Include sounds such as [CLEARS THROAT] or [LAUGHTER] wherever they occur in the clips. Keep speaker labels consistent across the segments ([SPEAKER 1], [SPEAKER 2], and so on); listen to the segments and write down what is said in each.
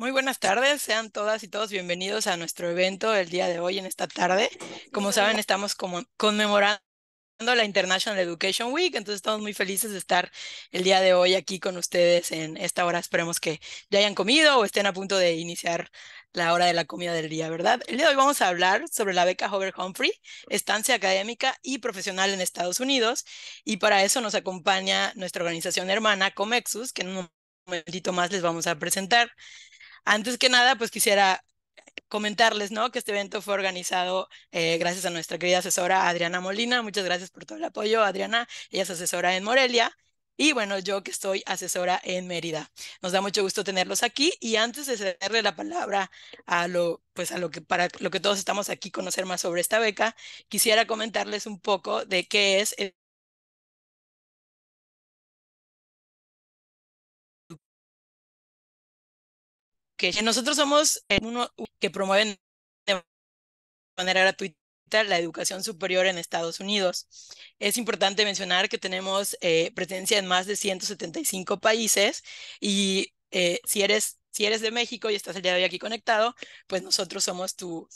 [SPEAKER 1] Muy buenas tardes, sean todas y todos bienvenidos a nuestro evento el día de hoy en esta tarde. Como saben, estamos conmemorando la International Education Week, entonces estamos muy felices de estar el día de hoy aquí con ustedes en esta hora. Esperemos que ya hayan comido o estén a punto de iniciar la hora de la comida del día, ¿verdad? El día de hoy vamos a hablar sobre la beca Hover Humphrey, estancia académica y profesional en Estados Unidos, y para eso nos acompaña nuestra organización hermana Comexus, que en un momentito más les vamos a presentar. Antes que nada, pues quisiera comentarles, ¿no? Que este evento fue organizado eh, gracias a nuestra querida asesora Adriana Molina. Muchas gracias por todo el apoyo, Adriana. Ella es asesora en Morelia. Y bueno, yo que estoy asesora en Mérida. Nos da mucho gusto tenerlos aquí. Y antes de cederle la palabra a lo, pues a lo que para lo que todos estamos aquí conocer más sobre esta beca, quisiera comentarles un poco de qué es que nosotros somos eh, uno que promueven de manera gratuita la educación superior en Estados Unidos. Es importante mencionar que tenemos eh, presencia en más de 175 países y eh, si, eres, si eres de México y estás el día de hoy aquí conectado, pues nosotros somos tu,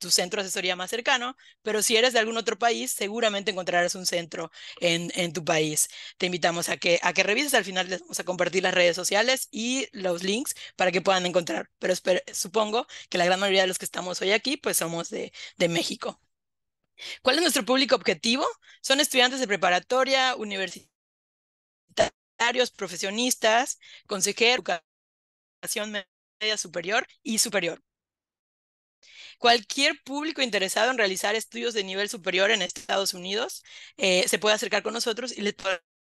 [SPEAKER 1] tu centro asesoría más cercano, pero si eres de algún otro país, seguramente encontrarás un centro en, tu país. Te invitamos a que, a que revises, al final les vamos a compartir las redes sociales y los links para que puedan encontrar, pero supongo que la gran mayoría de los que estamos hoy aquí, pues somos de, de México. ¿Cuál es nuestro público objetivo? Son estudiantes de preparatoria, universitarios, profesionistas, consejeros, educación media superior y superior. Cualquier público interesado en realizar estudios de nivel superior en Estados Unidos eh, se puede acercar con nosotros y le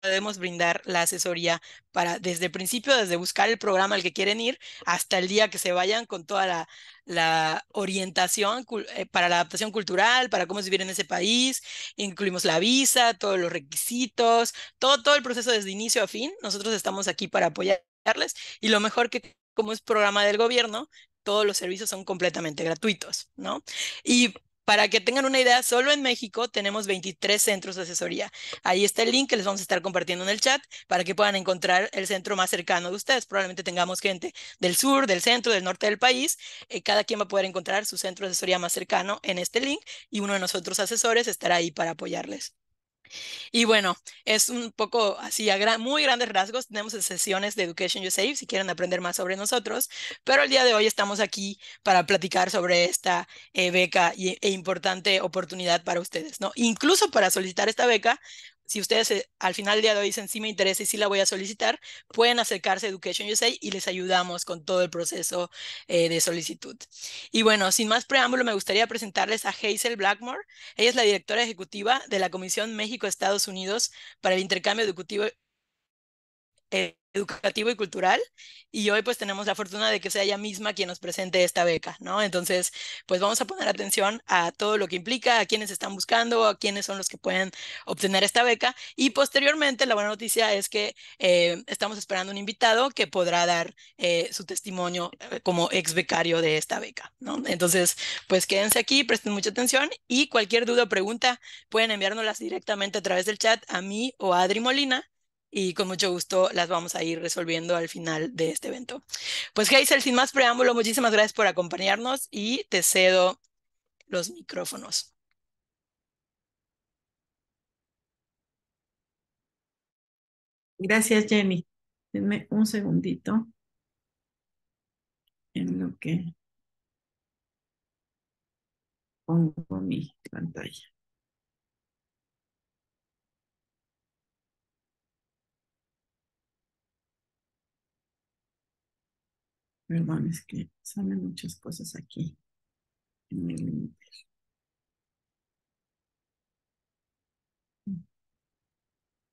[SPEAKER 1] podemos brindar la asesoría para desde el principio, desde buscar el programa al que quieren ir hasta el día que se vayan con toda la, la orientación eh, para la adaptación cultural, para cómo vivir en ese país, incluimos la visa, todos los requisitos, todo, todo el proceso desde inicio a fin. Nosotros estamos aquí para apoyarles y lo mejor que como es programa del gobierno, todos los servicios son completamente gratuitos, ¿no? Y para que tengan una idea, solo en México tenemos 23 centros de asesoría. Ahí está el link que les vamos a estar compartiendo en el chat para que puedan encontrar el centro más cercano de ustedes. Probablemente tengamos gente del sur, del centro, del norte del país. Eh, cada quien va a poder encontrar su centro de asesoría más cercano en este link y uno de nosotros asesores estará ahí para apoyarles. Y bueno, es un poco así, a muy grandes rasgos. Tenemos sesiones de Education You Save si quieren aprender más sobre nosotros, pero el día de hoy estamos aquí para platicar sobre esta eh, beca e importante oportunidad para ustedes, ¿no? Incluso para solicitar esta beca, si ustedes eh, al final del día de hoy dicen sí me interesa y sí la voy a solicitar, pueden acercarse a Education USA y les ayudamos con todo el proceso eh, de solicitud. Y bueno, sin más preámbulo, me gustaría presentarles a Hazel Blackmore. Ella es la directora ejecutiva de la Comisión México-Estados Unidos para el Intercambio Educativo eh, educativo y cultural y hoy pues tenemos la fortuna de que sea ella misma quien nos presente esta beca, ¿no? Entonces, pues vamos a poner atención a todo lo que implica, a quienes están buscando, a quiénes son los que pueden obtener esta beca y posteriormente la buena noticia es que eh, estamos esperando un invitado que podrá dar eh, su testimonio eh, como ex becario de esta beca, ¿no? Entonces, pues quédense aquí, presten mucha atención y cualquier duda o pregunta pueden enviárnoslas directamente a través del chat a mí o a Adri Molina y con mucho gusto las vamos a ir resolviendo al final de este evento. Pues Geisel, sin más preámbulo, muchísimas gracias por acompañarnos y te cedo los micrófonos.
[SPEAKER 2] Gracias, Jenny. Denme un segundito en lo que pongo mi pantalla. Perdón, es que salen muchas cosas aquí en el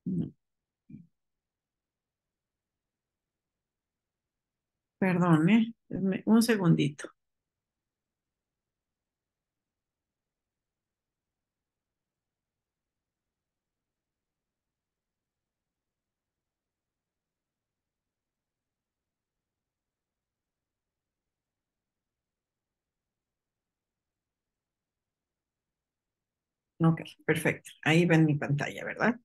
[SPEAKER 2] límite. Perdón, ¿eh? un segundito. Ok, perfecto. Ahí ven mi pantalla, ¿verdad?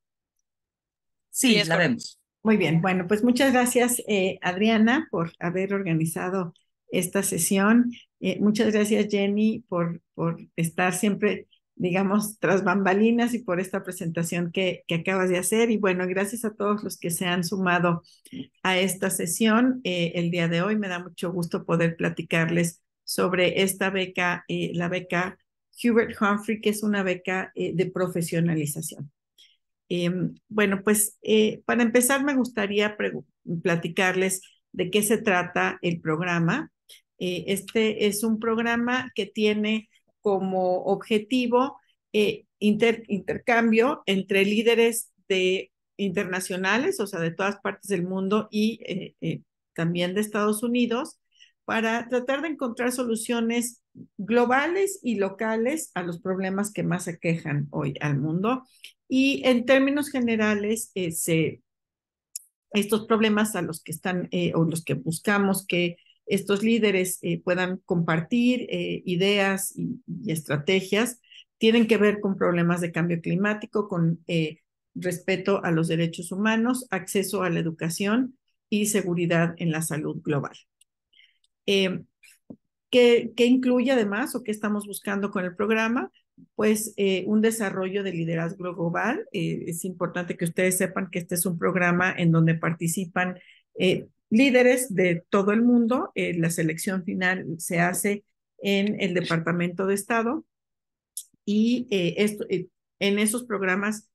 [SPEAKER 2] Sí, la vemos. Muy bien, bueno, pues muchas gracias, eh, Adriana, por haber organizado esta sesión. Eh, muchas gracias, Jenny, por, por estar siempre, digamos, tras bambalinas y por esta presentación que, que acabas de hacer. Y bueno, gracias a todos los que se han sumado a esta sesión eh, el día de hoy. Me da mucho gusto poder platicarles sobre esta beca, y la beca Hubert Humphrey, que es una beca eh, de profesionalización. Em, bueno, pues eh, para empezar me gustaría platicarles de qué se trata el programa. Eh, este es un programa que tiene como objetivo intercambio entre líderes de internacionales, o sea, de todas partes del mundo y también de Estados Unidos, para tratar de encontrar soluciones globales y locales a los problemas que más aquejan hoy al mundo. Y en términos generales, eh, estos problemas a los que están eh, o los que buscamos que estos líderes eh, puedan compartir ideas y, estrategias tienen que ver con problemas de cambio climático, con respeto a los derechos humanos, acceso a la educación y seguridad en la salud global. Em, ¿qué, ¿qué, incluye además o qué estamos buscando con el programa? Pues eh, un desarrollo de liderazgo global. Eh, es importante que ustedes sepan que este es un programa en donde participan eh, líderes de todo el mundo. la selección final se hace en el Departamento de Estado y esto, en esos programas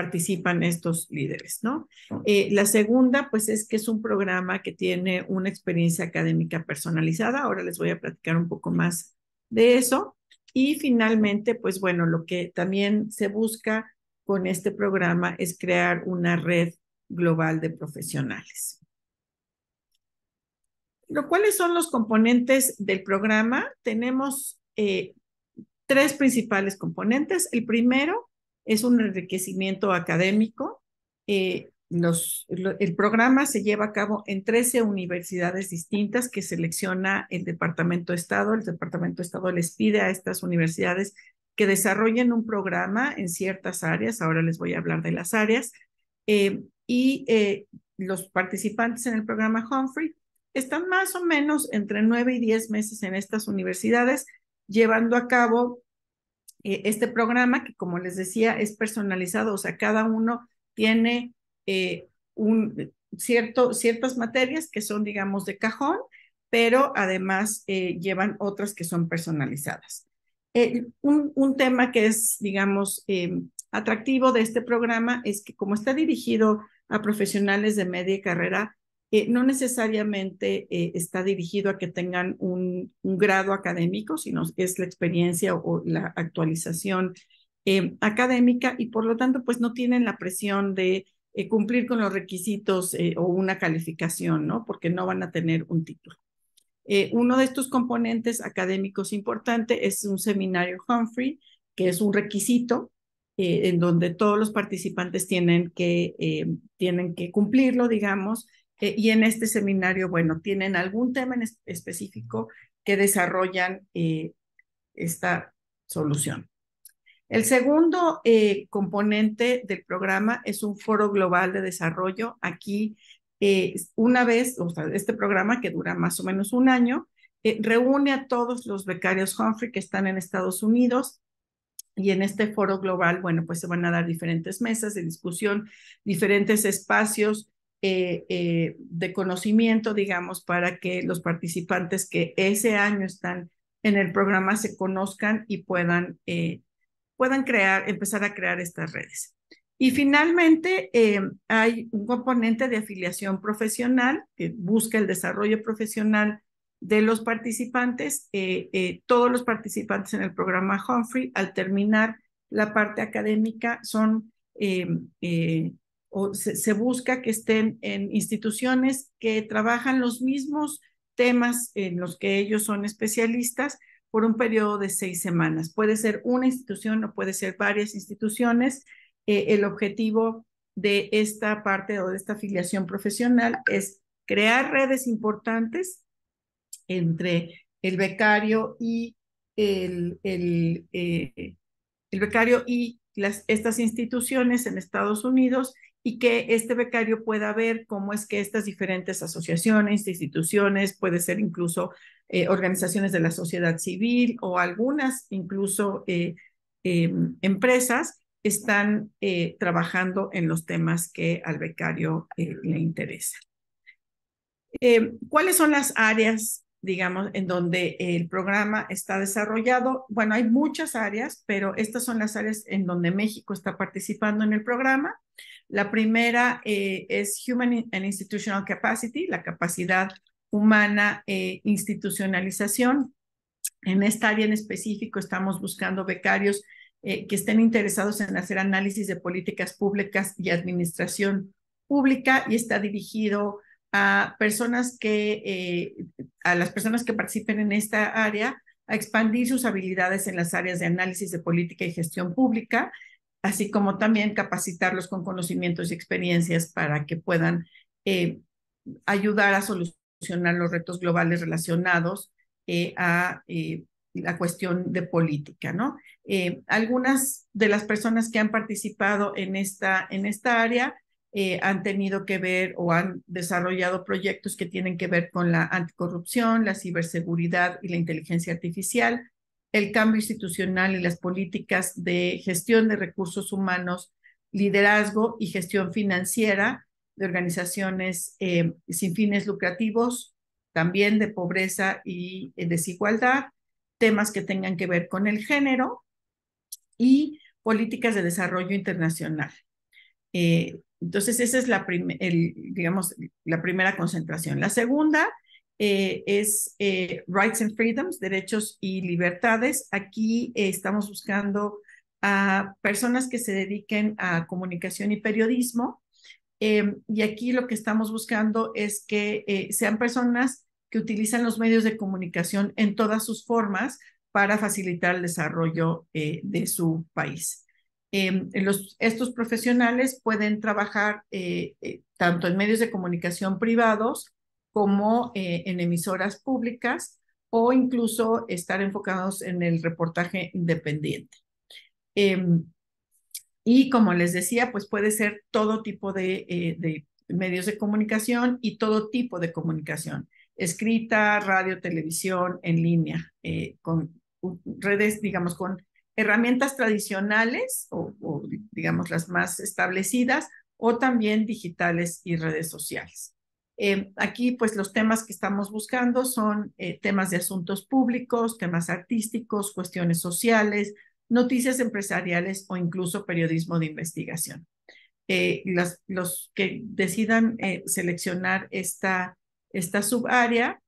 [SPEAKER 2] participan estos líderes, ¿no? Eh, la segunda, pues es que es un programa que tiene una experiencia académica personalizada. Ahora les voy a platicar un poco más de eso. Y finalmente, pues bueno, lo que también se busca con este programa es crear una red global de profesionales. ¿Cuáles son los componentes del programa? Tenemos eh, tres principales componentes. El primero es un enriquecimiento académico. Eh, el programa se lleva a cabo en 13 universidades distintas que selecciona el Departamento de Estado. El Departamento de Estado les pide a estas universidades que desarrollen un programa en ciertas áreas. Ahora les voy a hablar de las áreas. Eh, y eh, los participantes en el programa Humphrey están más o menos entre 9 y 10 meses en estas universidades llevando a cabo eh, este programa que, como les decía, es personalizado, o sea, cada uno tiene eh, un, cierto, ciertas materias que son, digamos, de cajón, pero además eh, llevan otras que son personalizadas. Un, un, tema que es, digamos, atractivo de este programa es que como está dirigido a profesionales de media carrera, eh, no necesariamente eh, está dirigido a que tengan un, grado académico, sino es la experiencia o, la actualización eh, académica y por lo tanto pues no tienen la presión de cumplir con los requisitos o una calificación, ¿no? Porque no van a tener un título. uno de estos componentes académicos importante es un seminario Humphrey, que es un requisito en donde todos los participantes tienen que, tienen que cumplirlo, digamos, eh, y en este seminario, bueno, tienen algún tema en específico que desarrollan eh, esta solución. El segundo eh, componente del programa es un foro global de desarrollo. Aquí, una vez, o sea, este programa que dura más o menos un año, reúne a todos los becarios Humphrey que están en Estados Unidos y en este foro global, bueno, pues se van a dar diferentes mesas de discusión, diferentes espacios eh, eh, de conocimiento, digamos, para que los participantes que ese año están en el programa se conozcan y puedan, eh, puedan crear, empezar a crear estas redes. Y finalmente, hay un componente de afiliación profesional que busca el desarrollo profesional de los participantes. todos los participantes en el programa Humphrey, al terminar la parte académica, son o se, busca que estén en instituciones que trabajan los mismos temas en los que ellos son especialistas por un periodo de seis semanas. Puede ser una institución o puede ser varias instituciones. Eh, el objetivo de esta parte o de esta afiliación profesional es crear redes importantes entre el becario y el, el eh, becario y las, estas instituciones en Estados Unidos y que este becario pueda ver cómo es que estas diferentes asociaciones, instituciones, puede ser incluso eh, organizaciones de la sociedad civil o algunas incluso eh, em, empresas, están eh, trabajando en los temas que al becario le interesa. Em, ¿Cuáles son las áreas, digamos, en donde el programa está desarrollado? Bueno, hay muchas áreas, pero estas son las áreas en donde México está participando en el programa. La primera eh, es Human and Institutional Capacity, la capacidad humana e institucionalización. En esta área en específico estamos buscando becarios eh, que estén interesados en hacer análisis de políticas públicas y administración pública y está dirigido a personas a las personas que participen en esta área, a expandir sus habilidades en las áreas de análisis de política y gestión pública así como también capacitarlos con conocimientos y experiencias para que puedan eh, ayudar a solucionar los retos globales relacionados eh, a eh, la cuestión de política, algunas de las personas que han participado en esta, en esta área han tenido que ver o han desarrollado proyectos que tienen que ver con la anticorrupción, la ciberseguridad y la inteligencia artificial el cambio institucional y las políticas de gestión de recursos humanos, liderazgo y gestión financiera de organizaciones eh, sin fines lucrativos, también de pobreza y eh, desigualdad, temas que tengan que ver con el género y políticas de desarrollo internacional. Eh, entonces, esa es la, digamos, la primera concentración. La segunda eh, es eh, Rights and Freedoms, Derechos y Libertades. Aquí eh, estamos buscando a personas que se dediquen a comunicación y periodismo. y aquí lo que estamos buscando es que sean personas que utilizan los medios de comunicación en todas sus formas para facilitar el desarrollo de su país. estos profesionales pueden trabajar tanto en medios de comunicación privados como eh, en emisoras públicas o incluso estar enfocados en el reportaje independiente. Em, y como les decía, pues puede ser todo tipo eh, de, medios de comunicación y todo tipo de comunicación, escrita, radio, televisión, en línea, eh, con redes, digamos, con herramientas tradicionales o digamos las más establecidas o también digitales y redes sociales. Eh, aquí, pues los temas que estamos buscando son eh, temas de asuntos públicos, temas artísticos, cuestiones sociales, noticias empresariales o incluso periodismo de investigación. Eh, los que decidan seleccionar esta, esta subárea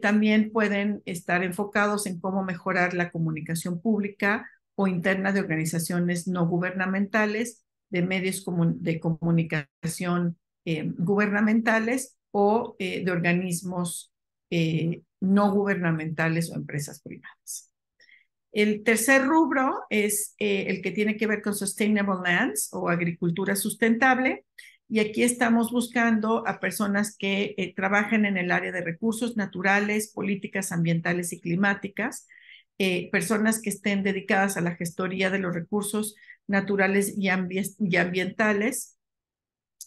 [SPEAKER 2] también pueden estar enfocados en cómo mejorar la comunicación pública o interna de organizaciones no gubernamentales, de medios de comunicación gubernamentales o eh, de organismos eh, no gubernamentales o empresas privadas. El tercer rubro es eh, el que tiene que ver con Sustainable Lands o agricultura sustentable. Y aquí estamos buscando a personas que trabajen en el área de recursos naturales, políticas ambientales y climáticas, personas que estén dedicadas a la gestoría de los recursos naturales y, y ambientales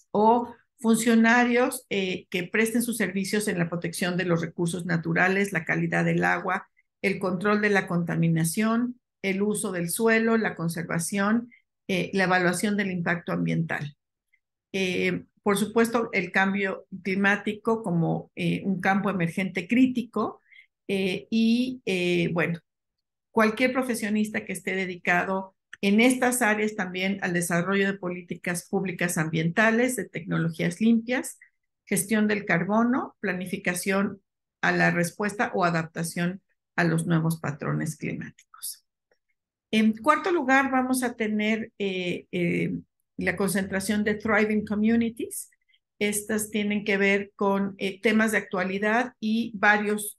[SPEAKER 2] o funcionarios eh, que presten sus servicios en la protección de los recursos naturales, la calidad del agua, el control de la contaminación, el uso del suelo, la conservación, eh, la evaluación del impacto ambiental. Eh, por supuesto, el cambio climático como un campo emergente crítico y, bueno, cualquier profesionista que esté dedicado en estas áreas también al desarrollo de políticas públicas ambientales, de tecnologías limpias, gestión del carbono, planificación a la respuesta o adaptación a los nuevos patrones climáticos. En cuarto lugar, vamos a tener eh, eh, la concentración de Thriving Communities. Estas tienen que ver con eh, temas de actualidad y varios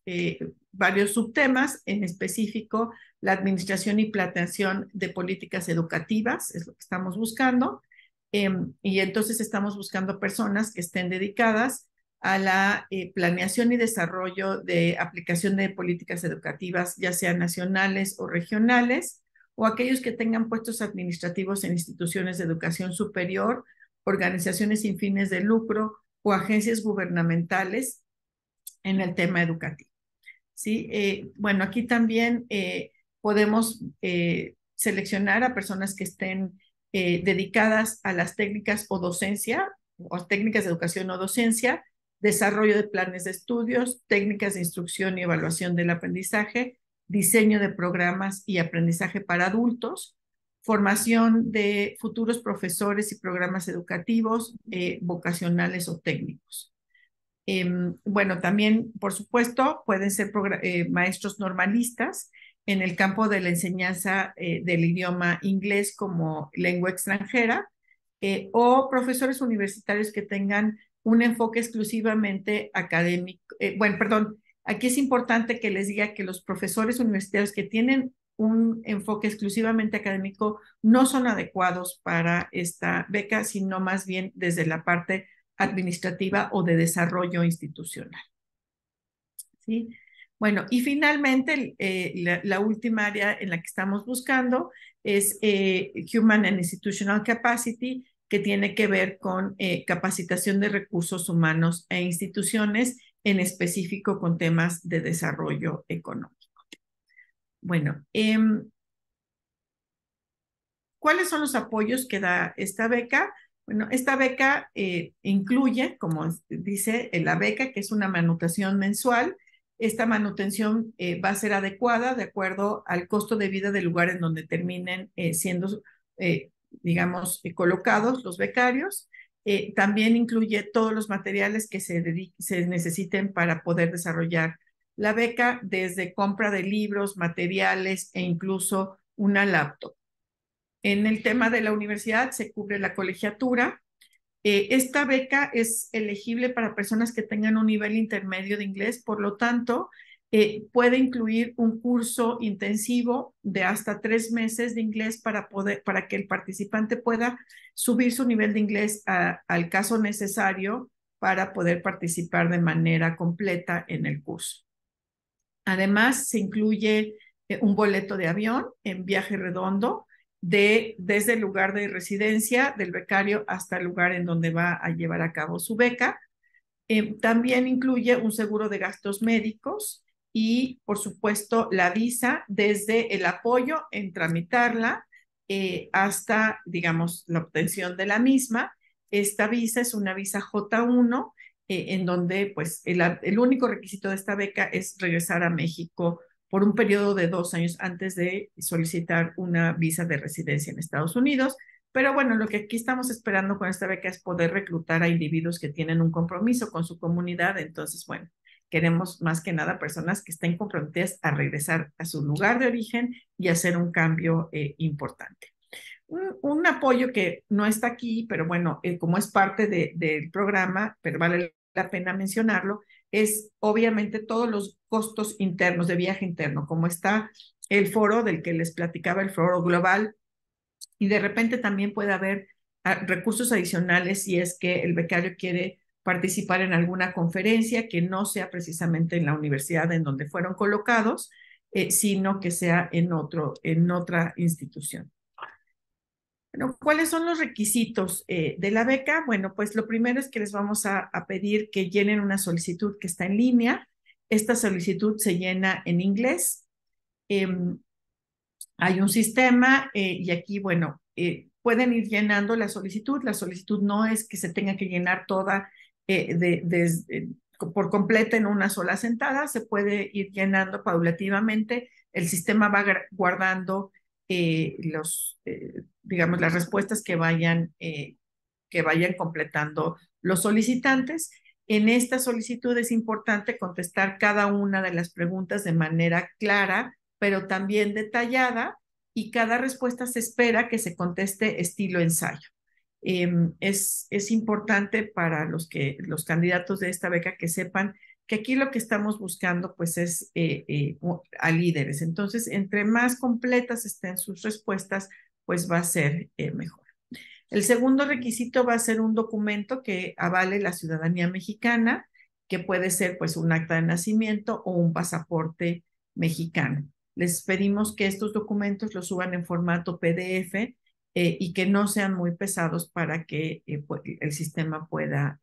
[SPEAKER 2] varios subtemas, en específico la administración y planeación de políticas educativas, es lo que estamos buscando. Em, y entonces estamos buscando personas que estén dedicadas a la eh, planeación y desarrollo de aplicación de políticas educativas, ya sean nacionales o regionales, o aquellos que tengan puestos administrativos en instituciones de educación superior, organizaciones sin fines de lucro o agencias gubernamentales en el tema educativo. ¿sí? Eh, bueno, aquí también eh, podemos eh, seleccionar a personas que estén dedicadas a las técnicas o docencia, o técnicas de educación o docencia, desarrollo de planes de estudios, técnicas de instrucción y evaluación del aprendizaje, diseño de programas y aprendizaje para adultos, formación de futuros profesores y programas educativos, vocacionales o técnicos. Em, bueno, también, por supuesto, pueden ser eh, maestros normalistas en el campo de la enseñanza eh, del idioma inglés como lengua extranjera eh, o profesores universitarios que tengan un enfoque exclusivamente académico. bueno, perdón, aquí es importante que les diga que los profesores universitarios que tienen un enfoque exclusivamente académico no son adecuados para esta beca, sino más bien desde la parte administrativa o de desarrollo institucional. ¿Sí? Bueno, y finalmente, eh, la, última área en la que estamos buscando es eh, Human and Institutional Capacity, que tiene que ver con eh, capacitación de recursos humanos e instituciones, en específico con temas de desarrollo económico. Bueno, em, ¿cuáles son los apoyos que da esta beca? Bueno, esta beca eh, incluye, como dice eh, la beca, que es una manutención mensual. Esta manutención eh, va a ser adecuada de acuerdo al costo de vida del lugar en donde terminen siendo, digamos, colocados los becarios. también incluye todos los materiales que se necesiten para poder desarrollar la beca, desde compra de libros, materiales e incluso una laptop. En el tema de la universidad se cubre la colegiatura. Eh, esta beca es elegible para personas que tengan un nivel intermedio de inglés, por lo tanto, eh, puede incluir un curso intensivo de hasta tres meses de inglés para, poder, para que el participante pueda subir su nivel de inglés al caso necesario para poder participar de manera completa en el curso. Además, se incluye eh, un boleto de avión en viaje redondo de, desde el lugar de residencia del becario hasta el lugar en donde va a llevar a cabo su beca. Eh, también incluye un seguro de gastos médicos y, por supuesto, la visa desde el apoyo en tramitarla eh, hasta, digamos, la obtención de la misma. Esta visa es una visa J1, eh, en donde, pues, el único requisito de esta beca es regresar a México por un periodo de dos años antes de solicitar una visa de residencia en Estados Unidos. Pero bueno, lo que aquí estamos esperando con esta beca es poder reclutar a individuos que tienen un compromiso con su comunidad. Entonces, bueno, queremos más que nada personas que estén comprometidas a regresar a su lugar de origen y hacer un cambio eh, importante. Un, apoyo que no está aquí, pero bueno, eh, como es parte del programa, pero vale la pena mencionarlo, es obviamente todos los costos internos de viaje interno, como está el foro del que les platicaba, el foro global, y de repente también puede haber ah, recursos adicionales si es que el becario quiere participar en alguna conferencia que no sea precisamente en la universidad en donde fueron colocados, eh, sino que sea en, otro, en otra institución. ¿cuáles son los requisitos eh, de la beca? Bueno, pues lo primero es que les vamos a, pedir que llenen una solicitud que está en línea. Esta solicitud se llena en inglés. Em, hay un sistema eh, y aquí, bueno, eh, pueden ir llenando la solicitud. La solicitud no es que se tenga que llenar toda de, por completa en una sola sentada, se puede ir llenando paulativamente. El sistema va guardando eh, los, eh, digamos, las respuestas que vayan, eh, que vayan completando los solicitantes. En esta solicitud es importante contestar cada una de las preguntas de manera clara, pero también detallada, y cada respuesta se espera que se conteste estilo ensayo. Em, es, es, importante para los, que, los candidatos de esta beca que sepan que aquí lo que estamos buscando pues es eh, eh, a líderes. Entonces, entre más completas estén sus respuestas, pues va a ser eh, mejor. El segundo requisito va a ser un documento que avale la ciudadanía mexicana, que puede ser pues un acta de nacimiento o un pasaporte mexicano. Les pedimos que estos documentos los suban en formato PDF y que no sean muy pesados para que el sistema pueda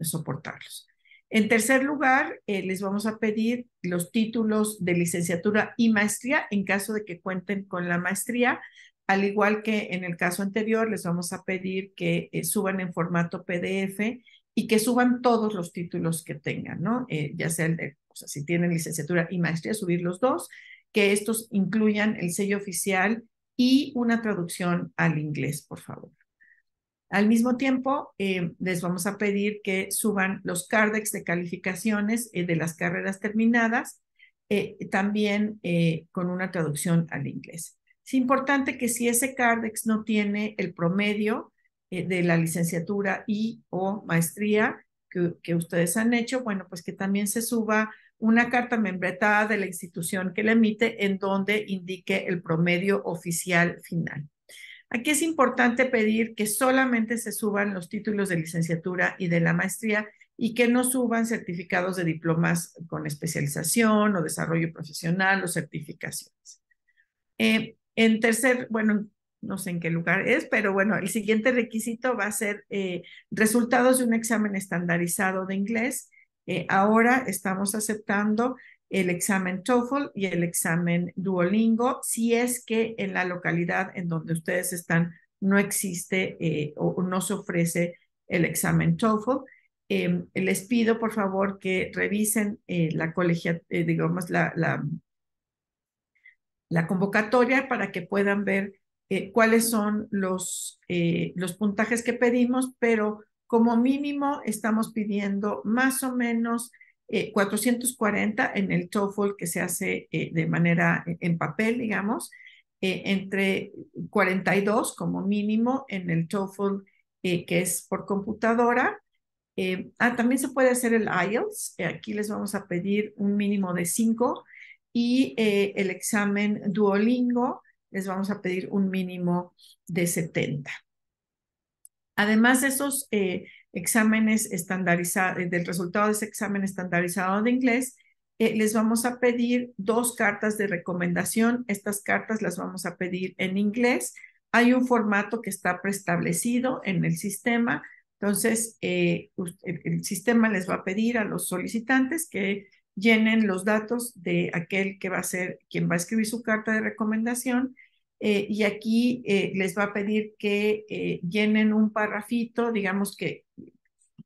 [SPEAKER 2] soportarlos. En tercer lugar, eh, les vamos a pedir los títulos de licenciatura y maestría en caso de que cuenten con la maestría. Al igual que en el caso anterior, les vamos a pedir que eh, suban en formato PDF y que suban todos los títulos que tengan, ¿no? Eh, ya sea el de, o sea, si tienen licenciatura y maestría, subir los dos, que estos incluyan el sello oficial y una traducción al inglés, por favor. Al mismo tiempo, eh, les vamos a pedir que suban los cardex de calificaciones eh, de las carreras terminadas, eh, también con una traducción al inglés. Es importante que si ese cardex no tiene el promedio de la licenciatura y o maestría que, ustedes han hecho, bueno, pues que también se suba una carta membretada de la institución que la emite en donde indique el promedio oficial final. Aquí es importante pedir que solamente se suban los títulos de licenciatura y de la maestría y que no suban certificados de diplomas con especialización o desarrollo profesional o certificaciones. Eh, en tercer, bueno, no sé en qué lugar es, pero bueno, el siguiente requisito va a ser eh, resultados de un examen estandarizado de inglés. Eh, ahora estamos aceptando el examen TOEFL y el examen Duolingo, si es que en la localidad en donde ustedes están no existe eh, o no se ofrece el examen TOEFL. Em, les pido por favor que revisen eh, la colegia, eh, digamos, la, la, la, convocatoria para que puedan ver cuáles son los, los puntajes que pedimos, pero como mínimo estamos pidiendo más o menos 440 eh, en el TOEFL que se hace eh, de manera eh, en papel, digamos, entre 42 como mínimo en el TOEFL que es por computadora. ah, también se puede hacer el IELTS, aquí les vamos a pedir un mínimo de 5 y el examen Duolingo les vamos a pedir un mínimo de 70. Además de esos exámenes estandarizados, eh, del resultado de ese examen estandarizado de inglés, eh, les vamos a pedir dos cartas de recomendación. Estas cartas las vamos a pedir en inglés. Hay un formato que está preestablecido en el sistema. Entonces, eh, el sistema les va a pedir a los solicitantes que llenen los datos de aquel que va a ser quien va a escribir su carta de recomendación eh, y aquí eh, les va a pedir que eh, llenen un parrafito, digamos que,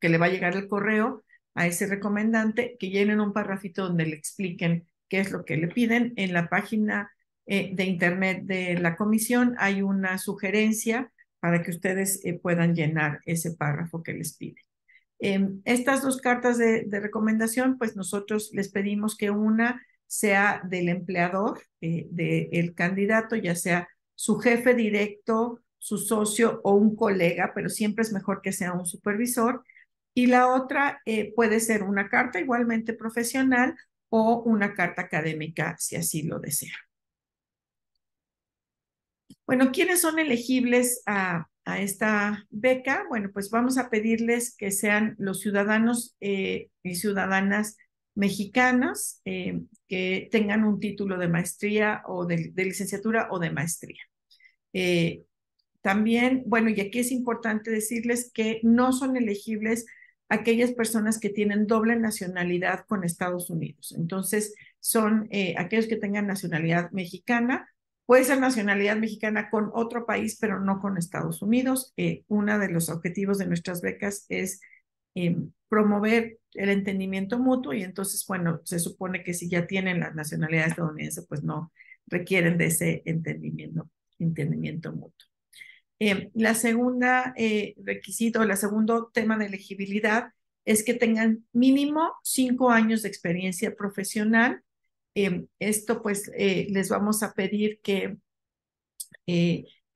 [SPEAKER 2] le va a llegar el correo a ese recomendante, que llenen un parrafito donde le expliquen qué es lo que le piden. En la página de internet de la comisión hay una sugerencia para que ustedes puedan llenar ese párrafo que les pide. Em, estas dos cartas de recomendación, pues nosotros les pedimos que una sea del empleador, eh, del candidato, ya sea su jefe directo, su socio o un colega, pero siempre es mejor que sea un supervisor. Y la otra eh, puede ser una carta igualmente profesional o una carta académica, si así lo desea. Bueno, ¿quiénes son elegibles a, esta beca? Bueno, pues vamos a pedirles que sean los ciudadanos eh, y ciudadanas mexicanas eh, que tengan un título de maestría o de, licenciatura o de maestría. Eh, también, bueno, y aquí es importante decirles que no son elegibles aquellas personas que tienen doble nacionalidad con Estados Unidos. Entonces, son eh, aquellos que tengan nacionalidad mexicana, puede ser nacionalidad mexicana con otro país, pero no con Estados Unidos. uno de los objetivos de nuestras becas es eh, promover el entendimiento mutuo y entonces, bueno, se supone que si ya tienen la nacionalidad estadounidense, pues no requieren de ese entendimiento, entendimiento mutuo. Eh, la segunda eh, requisito, el segundo tema de elegibilidad es que tengan mínimo cinco años de experiencia profesional. esto pues les vamos a pedir que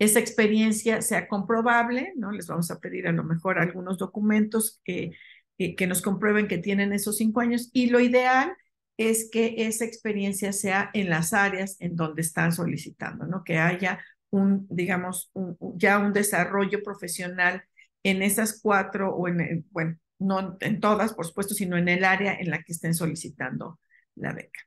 [SPEAKER 2] esa experiencia sea comprobable, ¿no? Les vamos a pedir a lo mejor algunos documentos que, que, nos comprueben que tienen esos cinco años y lo ideal es que esa experiencia sea en las áreas en donde están solicitando, ¿no? Que haya un, digamos, ya un desarrollo profesional en esas cuatro o en, bueno, no en todas, por supuesto, sino en el área en la que estén solicitando la beca.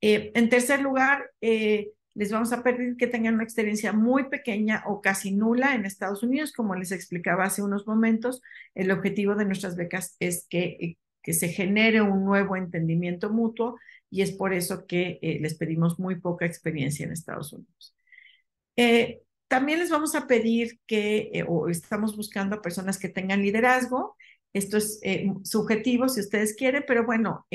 [SPEAKER 2] Eh, en tercer lugar, eh, les vamos a pedir que tengan una experiencia muy pequeña o casi nula en Estados Unidos. Como les explicaba hace unos momentos, el objetivo de nuestras becas es que, eh, que se genere un nuevo entendimiento mutuo y es por eso que eh, les pedimos muy poca experiencia en Estados Unidos. Eh, también les vamos a pedir que, o estamos buscando a personas que tengan liderazgo. Esto es subjetivo si ustedes quieren, pero bueno,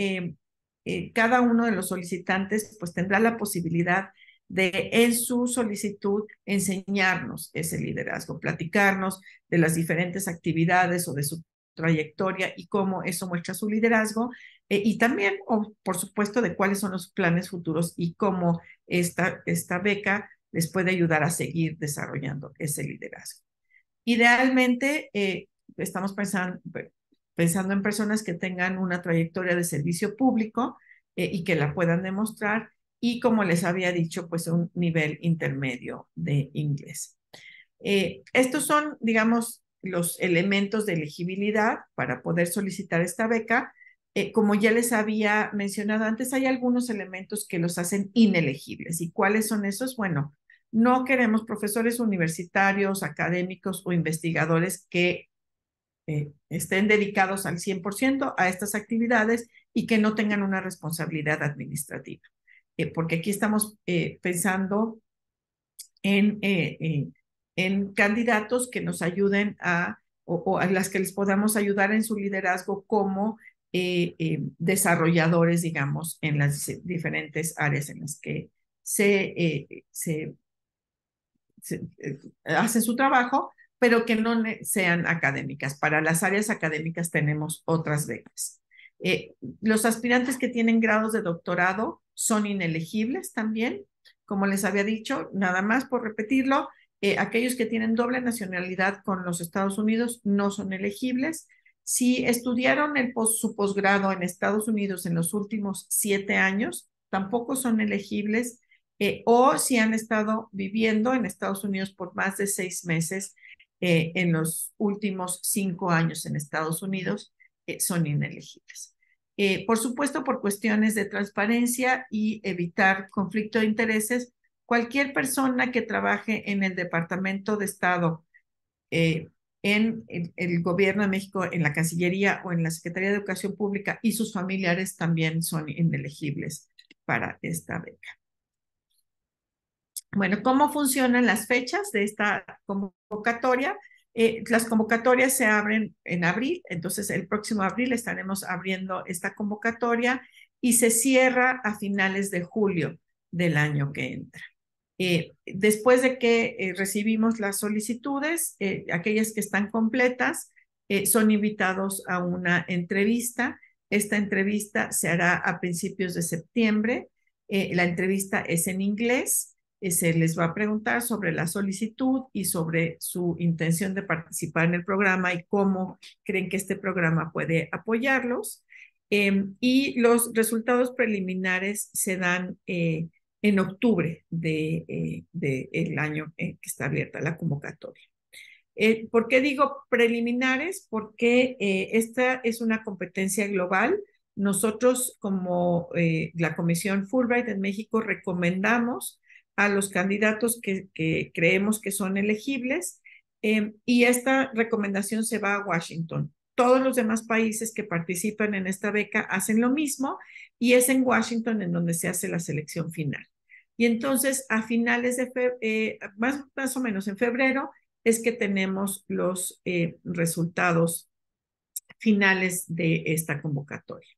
[SPEAKER 2] cada uno de los solicitantes pues tendrá la posibilidad de en su solicitud enseñarnos ese liderazgo, platicarnos de las diferentes actividades o de su trayectoria y cómo eso muestra su liderazgo eh, y también, por supuesto, de cuáles son los planes futuros y cómo esta, esta beca les puede ayudar a seguir desarrollando ese liderazgo. Idealmente, eh, estamos pensando, pensando en personas que tengan una trayectoria de servicio público eh, y que la puedan demostrar y como les había dicho, pues un nivel intermedio de inglés. Eh, estos son, digamos, los elementos de elegibilidad para poder solicitar esta beca. Eh, como ya les había mencionado antes, hay algunos elementos que los hacen inelegibles. ¿Y cuáles son esos? Bueno, no queremos profesores universitarios, académicos o investigadores que eh, estén dedicados al 100% a estas actividades y que no tengan una responsabilidad administrativa. Eh, porque aquí estamos eh, pensando eh, en, candidatos que nos ayuden a, o, a las que les podamos ayudar en su liderazgo como desarrolladores, digamos, en las diferentes áreas en las que se, se hace su trabajo, pero que no sean académicas. Para las áreas académicas tenemos otras becas. Eh, los aspirantes que tienen grados de doctorado son inelegibles también, como les había dicho, nada más por repetirlo, eh, aquellos que tienen doble nacionalidad con los Estados Unidos no son elegibles. Si estudiaron su posgrado en Estados Unidos en los últimos siete años, tampoco son elegibles. Eh, o si han estado viviendo en Estados Unidos por más de seis meses en los últimos cinco años en Estados Unidos, eh, son inelegibles. Eh, por supuesto, por cuestiones de transparencia y evitar conflicto de intereses, cualquier persona que trabaje en el Departamento de Estado, eh, en el, el, Gobierno de México, en la Cancillería o en la Secretaría de Educación Pública y sus familiares también son inelegibles para esta beca. Bueno, ¿cómo funcionan las fechas de esta convocatoria? Eh, las convocatorias se abren en abril, entonces el próximo abril estaremos abriendo esta convocatoria y se cierra a finales de julio del año que entra. Eh, después de que eh, recibimos las solicitudes, aquellas que están completas, son invitados a una entrevista. Esta entrevista se hará a principios de septiembre. la entrevista es en inglés eh, se les va a preguntar sobre la solicitud y sobre su intención de participar en el programa y cómo creen que este programa puede apoyarlos. Em, y los resultados preliminares se dan eh, en octubre del de, eh, año que está abierta la convocatoria. ¿Por qué digo preliminares? Porque esta es una competencia global. Nosotros, como la Comisión Fulbright en México, recomendamos a los candidatos que, creemos que son elegibles eh, y esta recomendación se va a Washington. Todos los demás países que participan en esta beca hacen lo mismo y es en Washington en donde se hace la selección final. Y entonces a finales de febrero, eh, más, más, o menos en febrero, es que tenemos los eh, resultados finales de esta convocatoria.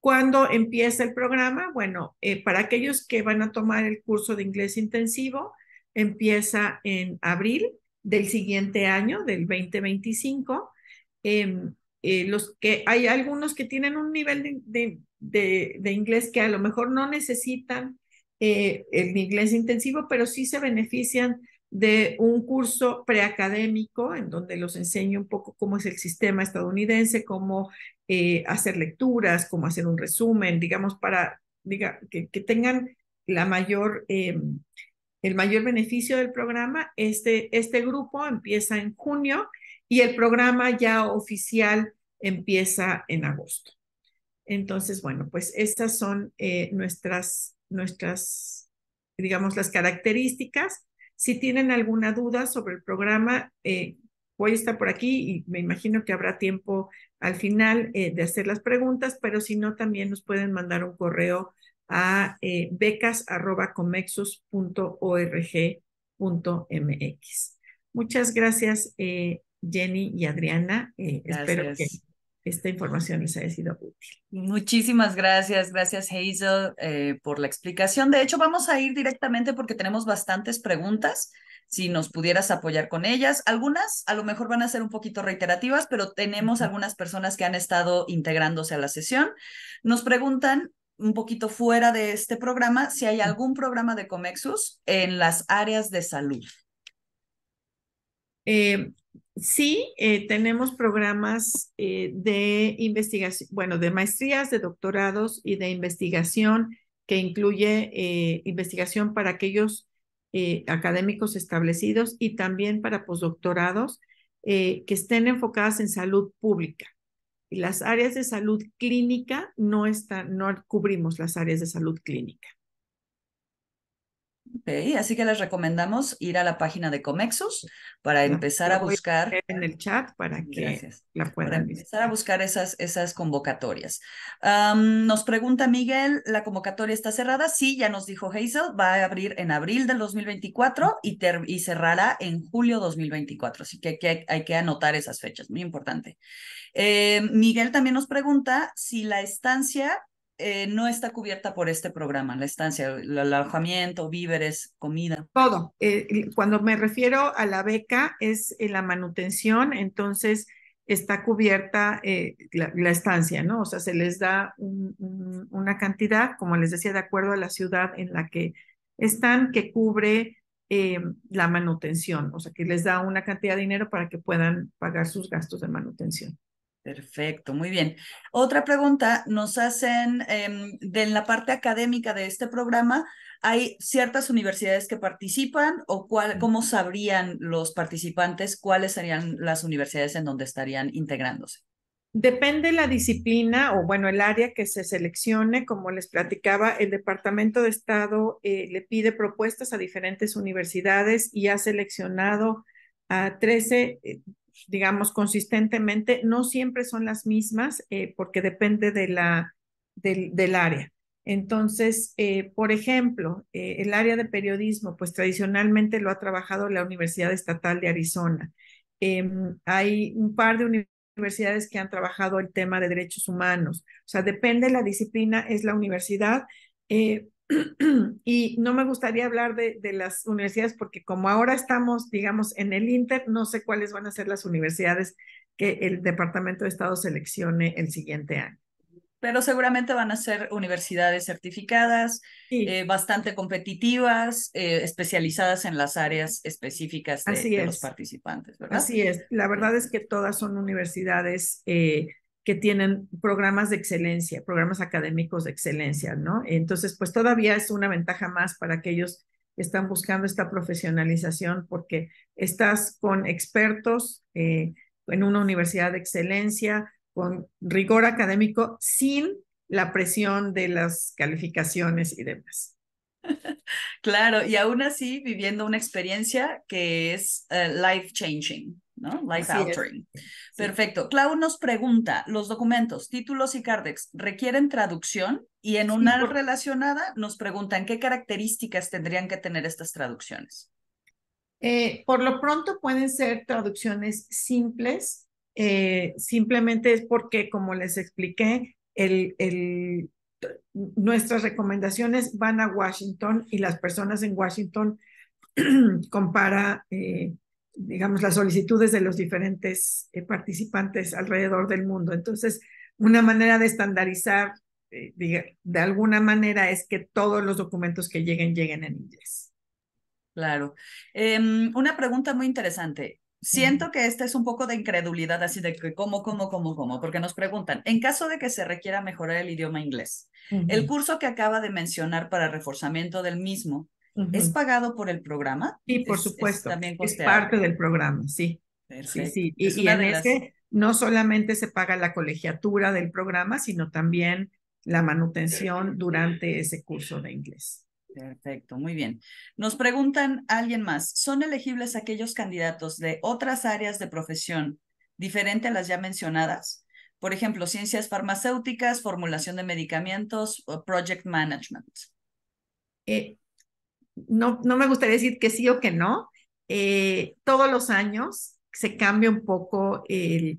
[SPEAKER 2] ¿Cuándo empieza el programa? Bueno, eh, para aquellos que van a tomar el curso de inglés intensivo, empieza en abril del siguiente año, del 2025. Em, eh, los que, hay algunos que tienen un nivel de, de inglés que a lo mejor no necesitan eh, el inglés intensivo, pero sí se benefician de un curso preacadémico en donde los enseño un poco cómo es el sistema estadounidense, cómo eh, hacer lecturas, cómo hacer un resumen, digamos, para diga, que, tengan la mayor, eh, el mayor beneficio del programa. Este, este grupo empieza en junio y el programa ya oficial empieza en agosto. Entonces, bueno, pues estas son eh, nuestras, nuestras, digamos, las características. Si tienen alguna duda sobre el programa, eh, voy a estar por aquí y me imagino que habrá tiempo al final eh, de hacer las preguntas, pero si no, también nos pueden mandar un correo a eh, becas.comexus.org.mx. Muchas gracias, Jenny y Adriana. Espero que esta información les ha sido útil.
[SPEAKER 3] Muchísimas gracias, gracias Hazel eh, por la explicación. De hecho, vamos a ir directamente porque tenemos bastantes preguntas. Si nos pudieras apoyar con ellas. Algunas a lo mejor van a ser un poquito reiterativas, pero tenemos algunas personas que han estado integrándose a la sesión. Nos preguntan un poquito fuera de este programa si hay algún programa de Comexus en las áreas de salud.
[SPEAKER 2] Eh, sí eh, tenemos programas eh, de investigación, bueno, de maestrías, de doctorados y de investigación que incluye eh, investigación para aquellos académicos establecidos y también para postdoctorados que estén enfocadas en salud pública. Las áreas de salud
[SPEAKER 3] clínica no están, no cubrimos las áreas de salud clínica así que les recomendamos ir a la página de Comexus para empezar a buscar. En el chat
[SPEAKER 1] para que puedan. empezar
[SPEAKER 3] a buscar esas, esas convocatorias. nos pregunta Miguel, ¿la convocatoria está cerrada? Sí, ya nos dijo Hazel, va a abrir en abril del 2024 y, cerrará en julio 2024. Así que, hay, que anotar esas fechas, muy importante. Eh, Miguel también nos pregunta si la estancia eh, no está cubierta por este programa, la estancia, el, alojamiento, víveres, comida. Todo. Eh, cuando me refiero a la beca es eh,
[SPEAKER 2] la manutención, entonces está cubierta
[SPEAKER 3] la, estancia, ¿no? O
[SPEAKER 2] sea, se les da una cantidad, como les decía, de acuerdo a la ciudad en la que están, que cubre la manutención, o sea, que les da una cantidad de
[SPEAKER 3] dinero para que puedan pagar sus gastos de manutención. Perfecto, muy bien. Otra pregunta nos hacen em, de en la parte académica de este programa, ¿hay ciertas universidades que participan o cuál, cómo sabrían los participantes cuáles serían las universidades en donde estarían integrándose? Depende la disciplina
[SPEAKER 2] o bueno, el área que se seleccione. Como les platicaba, el Departamento de Estado eh, le pide propuestas a diferentes universidades y ha seleccionado a 13 digamos, consistentemente, no siempre son las mismas eh, porque depende de la, del área. Entonces, eh, por ejemplo, eh, el área de periodismo, pues tradicionalmente lo ha trabajado la Universidad Estatal de Arizona. Em, hay un par de universidades que han trabajado el tema de derechos humanos. O sea, depende la disciplina, es la universidad. [CLEARS THROAT] y no me gustaría hablar de, las universidades porque como ahora estamos, digamos, en el Inter, no sé cuáles van a ser las universidades que el Departamento de Estado seleccione el siguiente año.
[SPEAKER 3] Pero seguramente van a ser universidades certificadas, eh, bastante competitivas, eh, especializadas en las áreas específicas de, los participantes, ¿verdad? Así
[SPEAKER 2] es. La verdad es que todas son universidades eh, que tienen programas de excelencia, programas académicos de excelencia, ¿no? Entonces, pues todavía es una ventaja más para aquellos que están buscando esta profesionalización porque estás con expertos eh, en una universidad de excelencia, con rigor académico, sin la presión de las calificaciones y demás.
[SPEAKER 3] [LAUGHS] Claro, y aún así viviendo una experiencia que es eh, life changing. Perfecto. Clau nos pregunta, los documentos, títulos y cardex, ¿requieren traducción? Y en una relacionada nos preguntan qué características tendrían que tener estas traducciones. Eh, por lo pronto pueden ser
[SPEAKER 2] traducciones simples, eh, simplemente es porque, como les expliqué, nuestras recomendaciones van a Washington y las personas en Washington [CLEARS THROAT] comparan eh, digamos, las solicitudes de los diferentes eh, participantes alrededor del mundo. Entonces, una manera de estandarizar, eh, de, alguna manera, es que todos los documentos que lleguen, lleguen
[SPEAKER 3] en inglés. Claro. Em, una pregunta muy interesante. Siento que esta es un poco de incredulidad, así de que cómo, cómo, cómo, cómo, porque nos preguntan, en caso de que se requiera mejorar el idioma inglés, el curso que acaba de mencionar para reforzamiento del mismo, ¿Es pagado por el programa? Sí, por supuesto. Es, parte
[SPEAKER 2] del programa, sí.
[SPEAKER 1] Perfecto. Sí, sí. Y, en
[SPEAKER 2] no solamente se paga la colegiatura del programa, sino también la
[SPEAKER 3] manutención durante ese curso de inglés. Perfecto, muy bien. Nos preguntan alguien más, ¿son elegibles aquellos candidatos de otras áreas de profesión diferente a las ya mencionadas? Por ejemplo, ciencias farmacéuticas, formulación de medicamentos, o project management.
[SPEAKER 2] Eh, no, no me gustaría decir que sí o que no. Eh, todos los años se cambia un poco eh,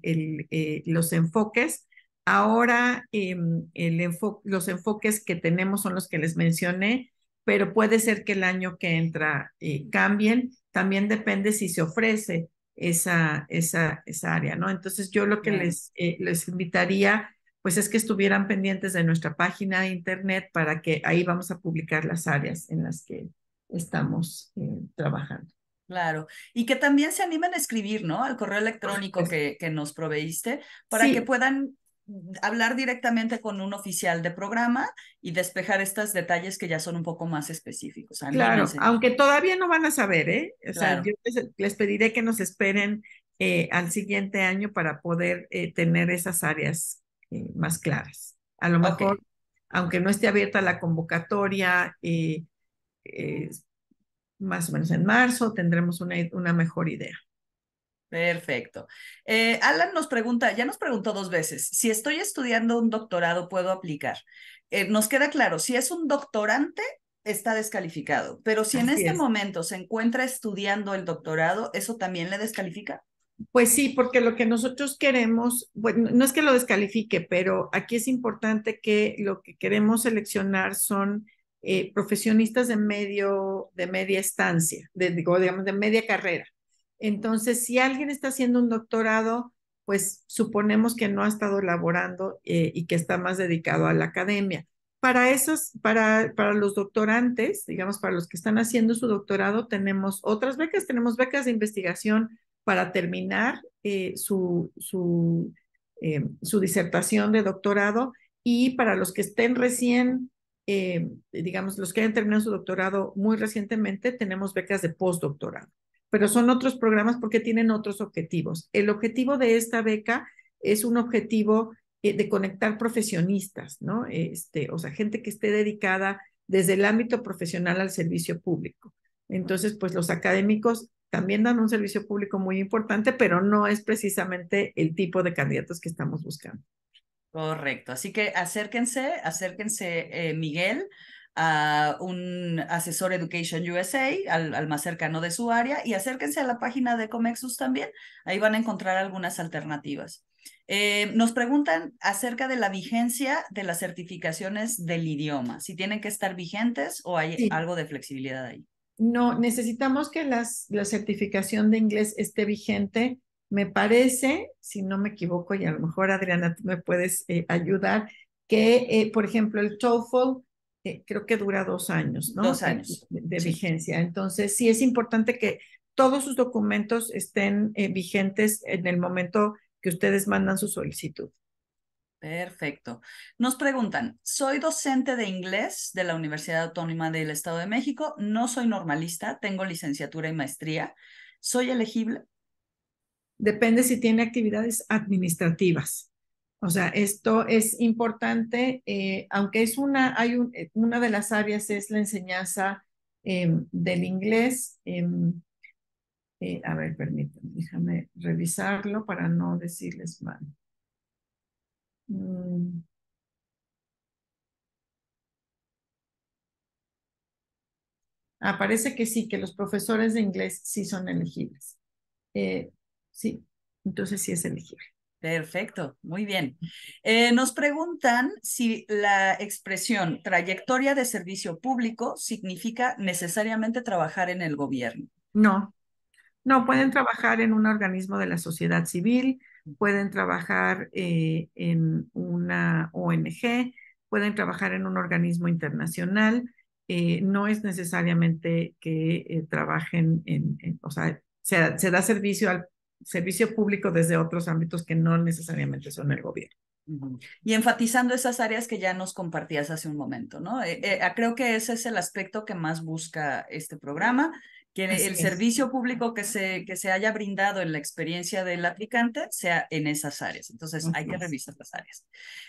[SPEAKER 2] los enfoques. Ahora em, el los enfoques que tenemos son los que les mencioné, pero puede ser que el año que entra eh, cambien. También depende si se ofrece esa, esa, esa área, ¿no? Entonces yo lo que les, les invitaría pues es que estuvieran pendientes de nuestra página de internet para que ahí vamos a publicar las áreas en las que estamos eh, trabajando.
[SPEAKER 3] Claro, y que también se animen a escribir, ¿no? Al correo electrónico que, que nos proveíste, para que puedan mm, hablar directamente con un oficial de programa y despejar estos detalles que ya son un poco más específicos. Claro,
[SPEAKER 2] aunque todavía no van a saber, ¿eh? O sea, yo les, pediré que nos esperen eh, al siguiente año para poder eh, tener esas áreas más claras. A lo mejor, aunque no esté abierta la convocatoria, eh,
[SPEAKER 3] eh, más o menos en marzo tendremos una, una mejor idea. Perfecto. Eh, Alan nos pregunta, ya nos preguntó dos veces, si estoy estudiando un doctorado, ¿puedo aplicar? Eh, nos queda claro, si es un doctorante, está descalificado, pero si en este momento se encuentra estudiando el doctorado, ¿eso también le descalifica? Pues sí, porque lo que nosotros queremos, bueno, no es que lo descalifique, pero aquí es
[SPEAKER 2] importante que lo que queremos seleccionar son eh, profesionistas de, medio, de media estancia, de, digamos, de media carrera. Entonces, si alguien está haciendo un doctorado, pues suponemos que no ha estado laborando eh, y que está más dedicado a la academia. Para esos, para, para los doctorantes, digamos, para los que están haciendo su doctorado, tenemos otras becas, tenemos becas de investigación para terminar eh, su, su, em, su disertación de doctorado y para los que estén recién eh, digamos, los que hayan terminado su doctorado muy recientemente, tenemos becas de postdoctorado, pero son otros programas porque tienen otros objetivos. El objetivo de esta beca es un objetivo eh, de conectar profesionistas, ¿no? Este, o sea, gente que esté dedicada desde el ámbito profesional al servicio público. Entonces, pues los académicos también dan un servicio público muy importante, pero no es precisamente el tipo de candidatos que estamos buscando.
[SPEAKER 3] Correcto. Así que acérquense, acérquense, eh, Miguel, a un asesor Education USA, al, más cercano de su área, y acérquense a la página de Comexus también. Ahí van a encontrar algunas alternativas. Eh, nos preguntan acerca de la vigencia de las certificaciones del idioma, si tienen que estar vigentes o hay algo de flexibilidad ahí.
[SPEAKER 2] No, necesitamos que las, la certificación de inglés esté vigente me parece, si no me equivoco, y a lo mejor Adriana, tú me puedes eh, ayudar, que, eh, por ejemplo, el TOEFL eh, creo que dura dos años, ¿no? Dos años. De, vigencia. Entonces, sí es importante que todos sus documentos estén vigentes en el momento que ustedes mandan su solicitud.
[SPEAKER 3] Perfecto. Nos preguntan, soy docente de inglés de la Universidad Autónoma del Estado de México, no soy normalista, tengo licenciatura y maestría, ¿soy elegible? depende si tiene actividades administrativas. O sea, esto es
[SPEAKER 2] importante, eh, aunque es una, hay un, eh, una de las áreas es la enseñanza em, del inglés. Em, eh, a ver, permítanme, déjame revisarlo para no decirles mal. Mm. Ah, parece que sí, que los profesores de inglés sí son elegibles. Sí, entonces sí es elegible.
[SPEAKER 3] Perfecto, muy bien. Eh, nos preguntan si la expresión trayectoria de servicio público significa necesariamente trabajar en el gobierno. No, no, pueden trabajar en un organismo
[SPEAKER 2] de la sociedad civil, pueden trabajar eh, en una ONG, pueden trabajar en un organismo internacional. Eh, no es necesariamente que trabajen en, o sea, se da servicio al servicio público desde otros ámbitos que no necesariamente son el gobierno.
[SPEAKER 3] Y enfatizando esas áreas que ya nos compartías hace un momento, ¿no? Eh, eh, ah, creo que ese es el aspecto que más busca este programa, que el servicio público que se, que se haya brindado en la experiencia del aplicante sea en esas áreas. Entonces, hay que revisar las áreas.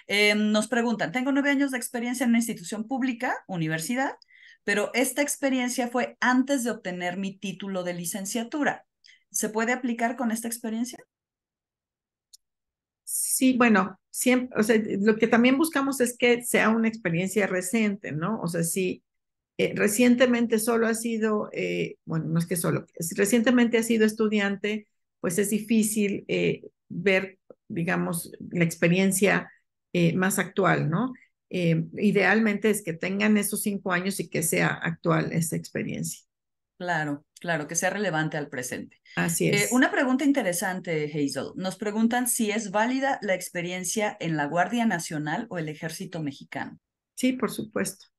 [SPEAKER 3] Eh, nos preguntan, tengo nueve años de experiencia en una institución pública, universidad, pero esta experiencia fue antes de obtener mi título de licenciatura. ¿Se puede aplicar con esta experiencia?
[SPEAKER 2] Sí, bueno, o sea, lo que también buscamos es que sea una experiencia reciente, ¿no? O sea, si eh, recientemente solo ha sido, eh, bueno, no es que solo, si recientemente ha sido estudiante, pues es difícil eh, ver, digamos, la experiencia más actual, ¿no? idealmente es que tengan esos cinco años y que sea actual esa experiencia.
[SPEAKER 3] Claro. Claro, que sea relevante al presente. Así eh, es. una pregunta interesante, Hazel. Nos preguntan si es válida la experiencia en la Guardia Nacional o el Ejército Mexicano. Sí, por supuesto.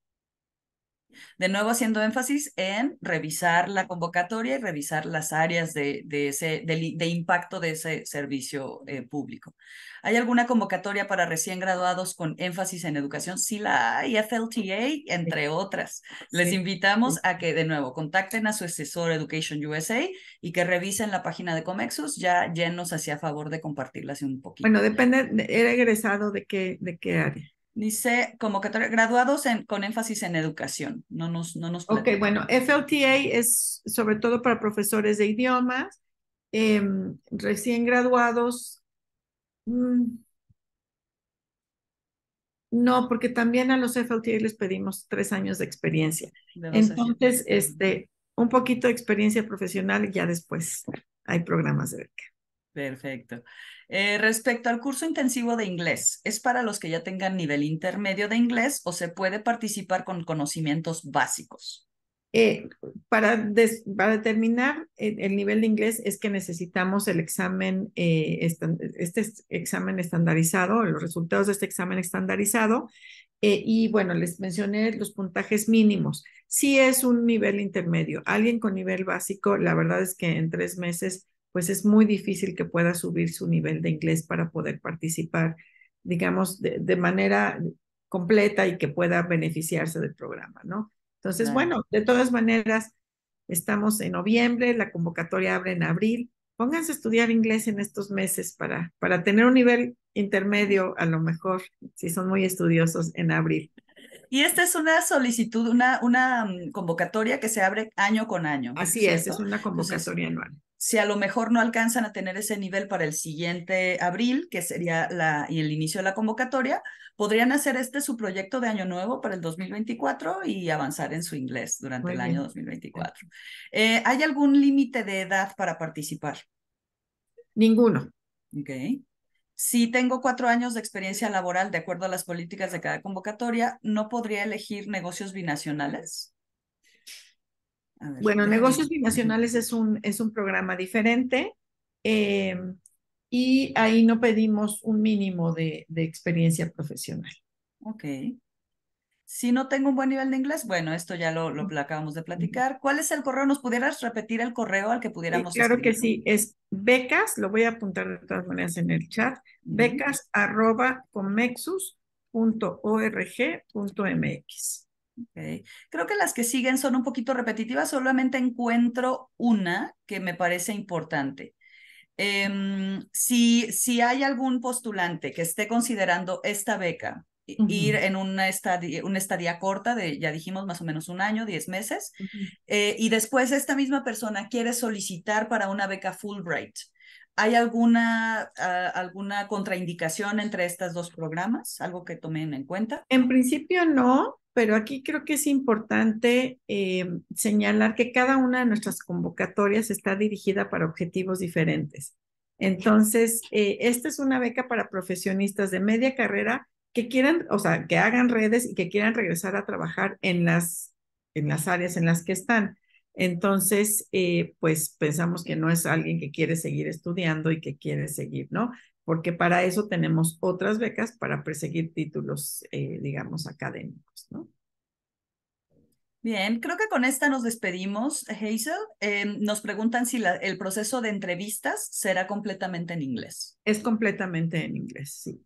[SPEAKER 3] De nuevo haciendo énfasis en revisar la convocatoria y revisar las áreas de, impacto de ese servicio eh, público. ¿Hay alguna convocatoria para recién graduados con énfasis en educación? Sí la hay, FLTA, entre otras. Les invitamos a que de nuevo contacten a su asesor Education USA y que revisen la página de Comexus. Ya Jen nos hacía favor de compartirlas un poquito. Bueno,
[SPEAKER 2] depende, era egresado de qué área.
[SPEAKER 3] Dice como que graduados con énfasis en educación. No nos, no nos. Ok, bueno, FLTA es sobre todo para profesores de idiomas, em,
[SPEAKER 2] recién graduados. Mm. no, porque también a los FLTA les pedimos tres años de experiencia. Entonces, este, un poquito de experiencia profesional y ya después hay programas de beca.
[SPEAKER 3] Perfecto. Eh, respecto al curso intensivo de inglés, ¿es para los que ya tengan nivel intermedio de inglés o se puede participar con conocimientos básicos?
[SPEAKER 2] Eh, para, terminar, determinar el, nivel de inglés es que necesitamos el examen, eh, este examen estandarizado, los resultados de este examen estandarizado. y bueno, les mencioné los puntajes mínimos. Si es un nivel intermedio, alguien con nivel básico, la verdad es que en tres meses pues es muy difícil que pueda subir su nivel de inglés para poder participar, digamos, de, manera completa y que pueda beneficiarse del programa, ¿no? Entonces, bueno, de todas maneras, estamos en noviembre, la convocatoria abre en abril. Pónganse a estudiar inglés en estos meses para, para tener un nivel intermedio, a lo mejor, si son muy estudiosos, en abril.
[SPEAKER 3] Y esta es una solicitud, una, una mm, convocatoria que se abre año con año. Así es, es una convocatoria anual si a lo mejor no alcanzan a tener ese nivel para el siguiente abril, que sería la, y el inicio de la convocatoria, podrían hacer este su proyecto de año nuevo para el 2024 y avanzar en su inglés durante el año 2024. Eh, ¿Hay algún límite de edad para participar? Ninguno. Ok. Si tengo cuatro años de experiencia laboral de acuerdo a las políticas de cada convocatoria, ¿no podría elegir negocios binacionales?
[SPEAKER 2] bueno, Negocios Binacionales es un, es un programa diferente eh,
[SPEAKER 3] y ahí no pedimos un mínimo de, experiencia profesional. Ok. Si no tengo un buen nivel de inglés, bueno, esto ya lo, lo acabamos de platicar. ¿Cuál es el correo? ¿Nos pudieras repetir el correo al que pudiéramos? claro que sí, es becas,
[SPEAKER 2] lo voy a apuntar de todas maneras en el chat, becas arroba comexus.org.mx. Creo
[SPEAKER 3] que las que siguen son un poquito repetitivas, solamente encuentro una que me parece importante. Em, si, si hay algún postulante que esté considerando esta beca, ir en una estadía, una estadía corta de, ya dijimos, más o menos un año, diez meses, eh, y después esta misma persona quiere solicitar para una beca Fulbright. ¿Hay alguna, ah, alguna contraindicación entre estos dos programas? ¿Algo que tomen en cuenta?
[SPEAKER 2] En principio no, pero aquí creo que es importante eh, señalar que cada una de nuestras convocatorias está dirigida para objetivos diferentes. Entonces, eh, esta es una beca para profesionistas de media carrera que quieran, o sea, que hagan redes y que quieran regresar a trabajar en las, en las áreas en las que están. Entonces, eh, pues pensamos que no es alguien que quiere seguir estudiando y que quiere seguir, ¿no? porque para eso tenemos otras becas para perseguir títulos, eh, digamos, académicos, ¿no?
[SPEAKER 3] Bien, creo que con esta nos despedimos, Hazel. Em, nos preguntan si el proceso de entrevistas será completamente en inglés. Es completamente en inglés, sí.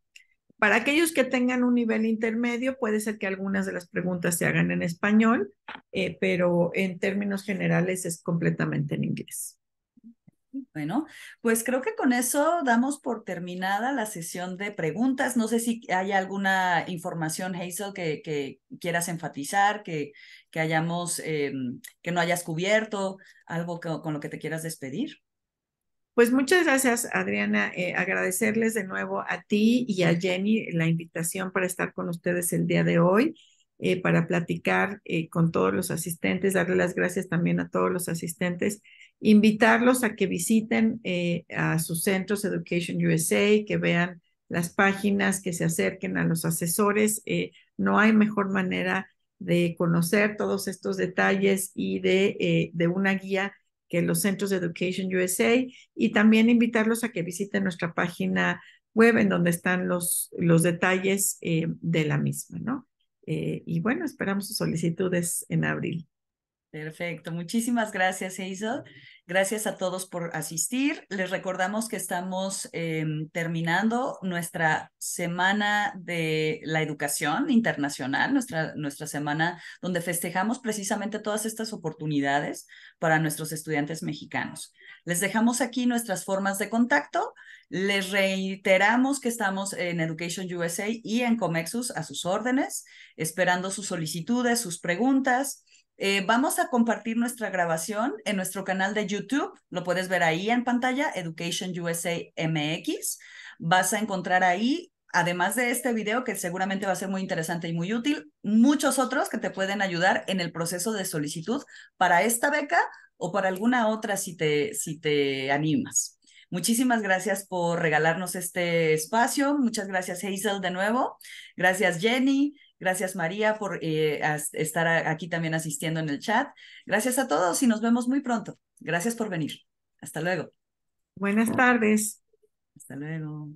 [SPEAKER 3] Para aquellos
[SPEAKER 2] que tengan un nivel intermedio, puede ser que algunas de las preguntas se hagan en español, eh, pero en términos generales es completamente en inglés.
[SPEAKER 3] Bueno, pues creo que con eso damos por terminada la sesión de preguntas. No sé si hay alguna información, Hazel, que, quieras enfatizar, que, que hayamos, eh, que no hayas cubierto, algo con lo que te quieras despedir.
[SPEAKER 2] Pues muchas gracias, Adriana. Eh, agradecerles de nuevo a ti y a Jenny la invitación para estar con ustedes el día de hoy. Eh, para platicar eh, con todos los asistentes, darle las gracias también a todos los asistentes, invitarlos a que visiten eh, a sus centros Education USA, que vean las páginas, que se acerquen a los asesores. no hay mejor manera de conocer todos estos detalles y de, una guía que los centros de Education USA y también invitarlos a que visiten nuestra página web en donde están los, los detalles de la misma, ¿no? Eh, y bueno, esperamos sus solicitudes en abril.
[SPEAKER 3] Perfecto, muchísimas gracias, Hazel. Gracias a todos por asistir. Les recordamos que estamos em, terminando nuestra semana de la educación internacional, nuestra, nuestra semana donde festejamos precisamente todas estas oportunidades para nuestros estudiantes mexicanos. Les dejamos aquí nuestras formas de contacto. Les reiteramos que estamos en Education USA y en Comexus a sus órdenes, esperando sus solicitudes, sus preguntas. Eh, vamos a compartir nuestra grabación en nuestro canal de YouTube. Lo puedes ver ahí en pantalla, Education USA MX. Vas a encontrar ahí, además de este video que seguramente va a ser muy interesante y muy útil, muchos otros que te pueden ayudar en el proceso de solicitud para esta beca o para alguna otra si te, si te animas. Muchísimas gracias por regalarnos este espacio. Muchas gracias Hazel de nuevo. Gracias Jenny. Gracias María por eh, estar aquí también asistiendo en el chat. Gracias a todos y nos vemos muy pronto. Gracias por venir. Hasta luego. Buenas tardes. Hasta luego.